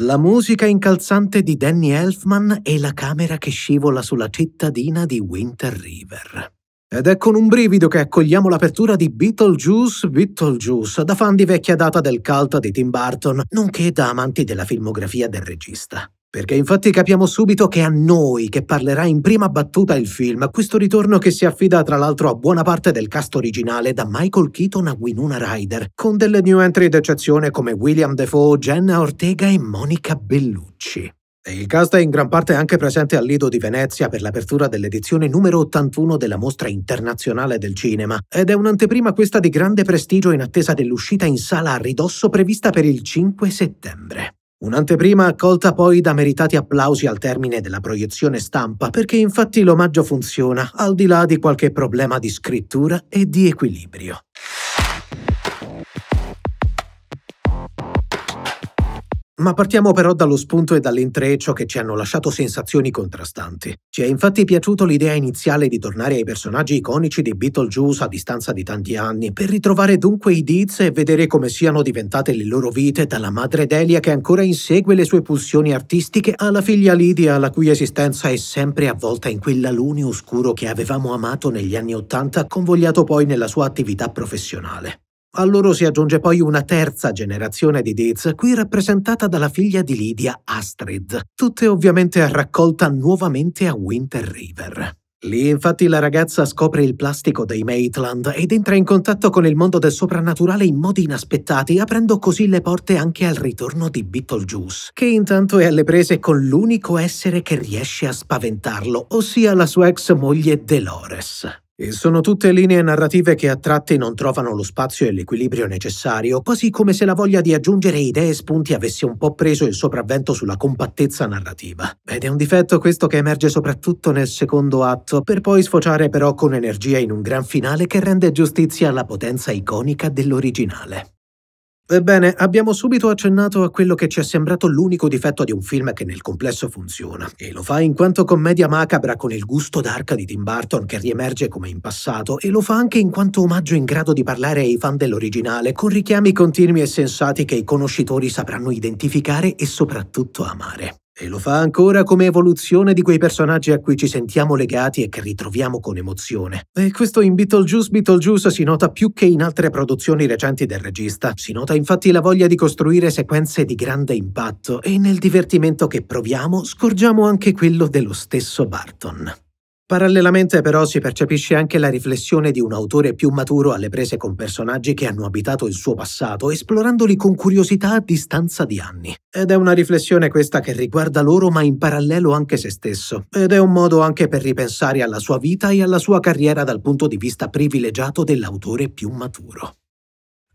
La musica incalzante di Danny Elfman e la camera che scivola sulla cittadina di Winter River. Ed è con ecco un brivido che accogliamo l'apertura di Beetlejuice Beetlejuice, da fan di vecchia data del cult di Tim Burton, nonché da amanti della filmografia del regista. Perché infatti capiamo subito che è a noi che parlerà in prima battuta il film, questo ritorno che si affida tra l'altro a buona parte del cast originale, da Michael Keaton a Winona Ryder, con delle new entry d'eccezione come William Defoe, Jenna Ortega e Monica Bellucci. E il cast è in gran parte anche presente al Lido di Venezia per l'apertura dell'edizione numero 81 della Mostra Internazionale del Cinema, ed è un'anteprima questa di grande prestigio in attesa dell'uscita in sala a ridosso prevista per il 5 settembre. Un'anteprima accolta poi da meritati applausi al termine della proiezione stampa, perché infatti l'omaggio funziona, al di là di qualche problema di scrittura e di equilibrio. Ma partiamo però dallo spunto e dall'intreccio che ci hanno lasciato sensazioni contrastanti. Ci è infatti piaciuto l'idea iniziale di tornare ai personaggi iconici di Beetlejuice a distanza di tanti anni, per ritrovare dunque i Diz e vedere come siano diventate le loro vite dalla madre Delia che ancora insegue le sue pulsioni artistiche alla figlia Lydia la cui esistenza è sempre avvolta in quell'alunio oscuro che avevamo amato negli anni Ottanta, convogliato poi nella sua attività professionale. A loro si aggiunge poi una terza generazione di Deeds, qui rappresentata dalla figlia di Lydia, Astrid, tutte ovviamente raccolta nuovamente a Winter River. Lì infatti la ragazza scopre il plastico dei Maitland ed entra in contatto con il mondo del soprannaturale in modi inaspettati, aprendo così le porte anche al ritorno di Beetlejuice, che intanto è alle prese con l'unico essere che riesce a spaventarlo, ossia la sua ex moglie Dolores. E sono tutte linee narrative che a tratti non trovano lo spazio e l'equilibrio necessario, quasi come se la voglia di aggiungere idee e spunti avesse un po' preso il sopravvento sulla compattezza narrativa. Ed è un difetto questo che emerge soprattutto nel secondo atto, per poi sfociare però con energia in un gran finale che rende giustizia alla potenza iconica dell'originale. Ebbene, abbiamo subito accennato a quello che ci è sembrato l'unico difetto di un film che nel complesso funziona, e lo fa in quanto commedia macabra con il gusto d'arca di Tim Burton che riemerge come in passato, e lo fa anche in quanto omaggio in grado di parlare ai fan dell'originale, con richiami continui e sensati che i conoscitori sapranno identificare e soprattutto amare. E lo fa ancora come evoluzione di quei personaggi a cui ci sentiamo legati e che ritroviamo con emozione. E questo in Beetlejuice Beetlejuice si nota più che in altre produzioni recenti del regista. Si nota infatti la voglia di costruire sequenze di grande impatto e nel divertimento che proviamo scorgiamo anche quello dello stesso Barton. Parallelamente però si percepisce anche la riflessione di un autore più maturo alle prese con personaggi che hanno abitato il suo passato, esplorandoli con curiosità a distanza di anni. Ed è una riflessione questa che riguarda loro ma in parallelo anche se stesso, ed è un modo anche per ripensare alla sua vita e alla sua carriera dal punto di vista privilegiato dell'autore più maturo.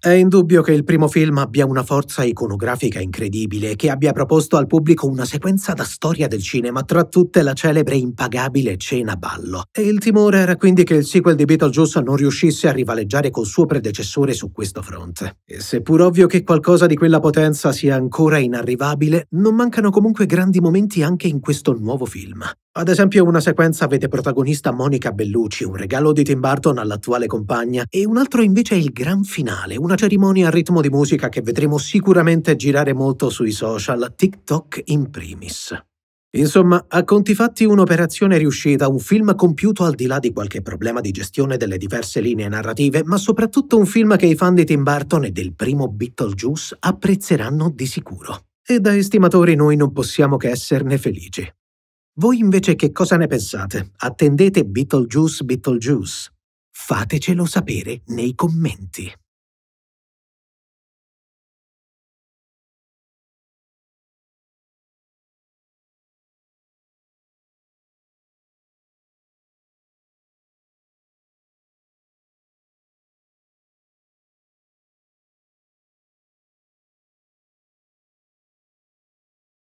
È indubbio che il primo film abbia una forza iconografica incredibile, e che abbia proposto al pubblico una sequenza da storia del cinema, tra tutte la celebre e impagabile cena ballo. E il timore era quindi che il sequel di Beetlejuice non riuscisse a rivaleggiare col suo predecessore su questo fronte. E seppur ovvio che qualcosa di quella potenza sia ancora inarrivabile, non mancano comunque grandi momenti anche in questo nuovo film. Ad esempio una sequenza vede protagonista Monica Bellucci, un regalo di Tim Burton all'attuale compagna, e un altro invece è il gran finale, una cerimonia a ritmo di musica che vedremo sicuramente girare molto sui social, TikTok in primis. Insomma, a conti fatti un'operazione riuscita, un film compiuto al di là di qualche problema di gestione delle diverse linee narrative, ma soprattutto un film che i fan di Tim Burton e del primo Beetlejuice apprezzeranno di sicuro. E da estimatori noi non possiamo che esserne felici. Voi invece che cosa ne pensate? Attendete Beetlejuice Beetlejuice? Fatecelo sapere nei commenti.